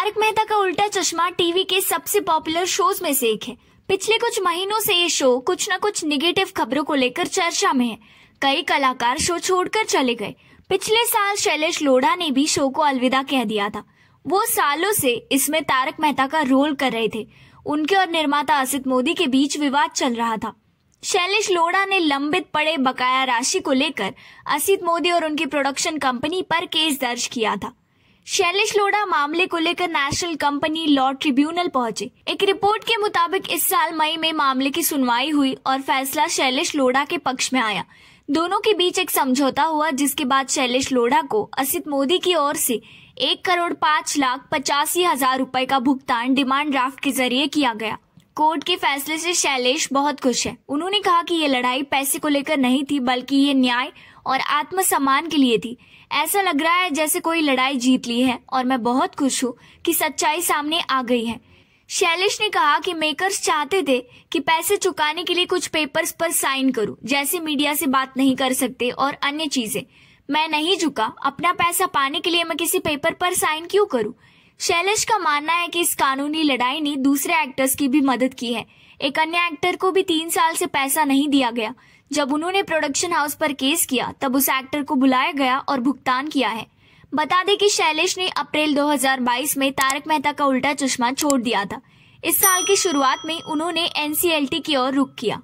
तारक मेहता का उल्टा चश्मा टीवी के सबसे पॉपुलर शोज में से एक है पिछले कुछ महीनों से ये शो कुछ न कुछ निगेटिव खबरों को लेकर चर्चा में है कई कलाकार शो छोड़कर चले गए पिछले साल शैलेश लोढ़ा ने भी शो को अलविदा कह दिया था वो सालों से इसमें तारक मेहता का रोल कर रहे थे उनके और निर्माता असित मोदी के बीच विवाद चल रहा था शैलेश लोढ़ा ने लंबित पड़े बकाया राशि को लेकर असित मोदी और उनकी प्रोडक्शन कंपनी पर केस दर्ज किया था शैलेश लोढ़ा मामले को लेकर नेशनल कंपनी लॉ ट्रिब्यूनल पहुंचे एक रिपोर्ट के मुताबिक इस साल मई में मामले की सुनवाई हुई और फैसला शैलेश लोढ़ा के पक्ष में आया दोनों के बीच एक समझौता हुआ जिसके बाद शैलेश लोढ़ा को असित मोदी की ओर से एक करोड़ पाँच लाख पचासी हजार रूपए का भुगतान डिमांड ड्राफ्ट के जरिए किया गया कोर्ट के फैसले से शैलेश बहुत खुश है उन्होंने कहा कि ये लड़ाई पैसे को लेकर नहीं थी बल्कि ये न्याय और आत्मसम्मान के लिए थी ऐसा लग रहा है जैसे कोई लड़ाई जीत ली है और मैं बहुत खुश हूँ कि सच्चाई सामने आ गई है शैलेश ने कहा कि मेकर्स चाहते थे कि पैसे चुकाने के लिए कुछ पेपर्स पर साइन करूं, जैसे मीडिया से बात नहीं कर सकते और अन्य चीजें मैं नहीं झुका अपना पैसा पाने के लिए मैं किसी पेपर पर साइन क्यों करूं? शैलेश का मानना है कि इस कानूनी लड़ाई ने दूसरे एक्टर्स की भी मदद की है एक अन्य एक्टर को भी तीन साल से पैसा नहीं दिया गया जब उन्होंने प्रोडक्शन हाउस पर केस किया तब उस एक्टर को बुलाया गया और भुगतान किया है बता दें कि शैलेश ने अप्रैल 2022 में तारक मेहता का उल्टा चश्मा छोड़ दिया था इस साल की शुरुआत में उन्होंने एनसीएलटी की ओर रुख किया